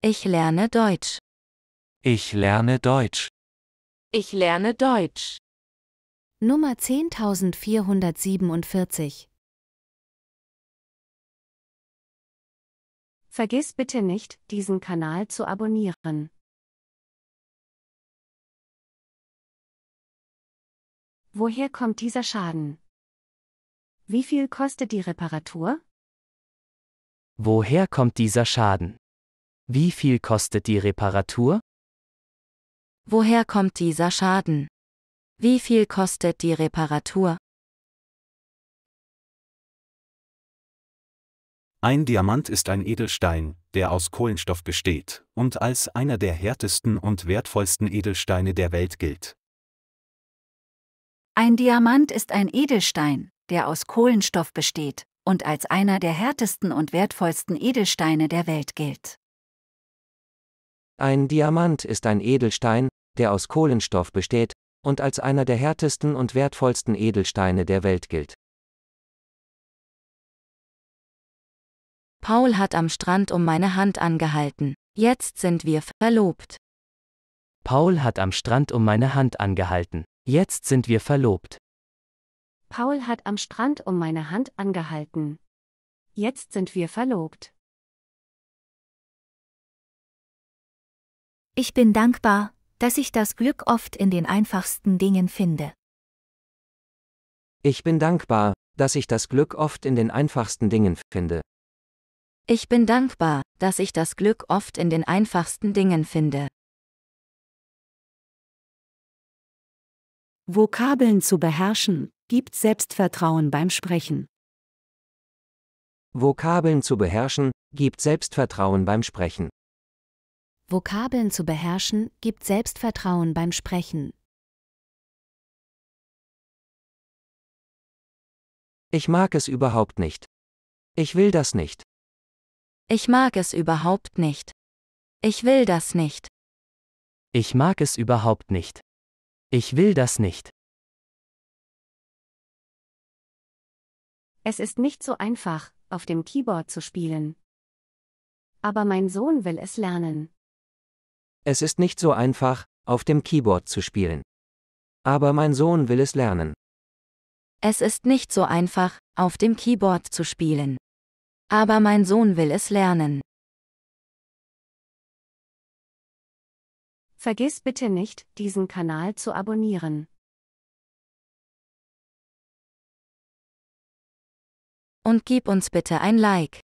Ich lerne Deutsch. Ich lerne Deutsch. Ich lerne Deutsch. Nummer 10447. Vergiss bitte nicht, diesen Kanal zu abonnieren. Woher kommt dieser Schaden? Wie viel kostet die Reparatur? Woher kommt dieser Schaden? Wie viel kostet die Reparatur? Woher kommt dieser Schaden? Wie viel kostet die Reparatur? Ein Diamant ist ein Edelstein, der aus Kohlenstoff besteht und als einer der härtesten und wertvollsten Edelsteine der Welt gilt. Ein Diamant ist ein Edelstein, der aus Kohlenstoff besteht und als einer der härtesten und wertvollsten Edelsteine der Welt gilt. Ein Diamant ist ein Edelstein, der aus Kohlenstoff besteht, und als einer der härtesten und wertvollsten Edelsteine der Welt gilt. Paul hat am Strand um meine Hand angehalten. Jetzt sind wir verlobt. Paul hat am Strand um meine Hand angehalten. Jetzt sind wir verlobt. Paul hat am Strand um meine Hand angehalten. Jetzt sind wir verlobt. Ich bin dankbar, dass ich das Glück oft in den einfachsten Dingen finde. Ich bin dankbar, dass ich das Glück oft in den einfachsten Dingen finde. Ich bin dankbar, dass ich das Glück oft in den einfachsten Dingen finde. Vokabeln zu beherrschen gibt Selbstvertrauen beim Sprechen. Vokabeln zu beherrschen gibt Selbstvertrauen beim Sprechen. Vokabeln zu beherrschen, gibt Selbstvertrauen beim Sprechen. Ich mag es überhaupt nicht. Ich will das nicht. Ich mag es überhaupt nicht. Ich will das nicht. Ich mag es überhaupt nicht. Ich will das nicht. Es ist nicht so einfach, auf dem Keyboard zu spielen. Aber mein Sohn will es lernen. Es ist nicht so einfach, auf dem Keyboard zu spielen. Aber mein Sohn will es lernen. Es ist nicht so einfach, auf dem Keyboard zu spielen. Aber mein Sohn will es lernen. Vergiss bitte nicht, diesen Kanal zu abonnieren. Und gib uns bitte ein Like.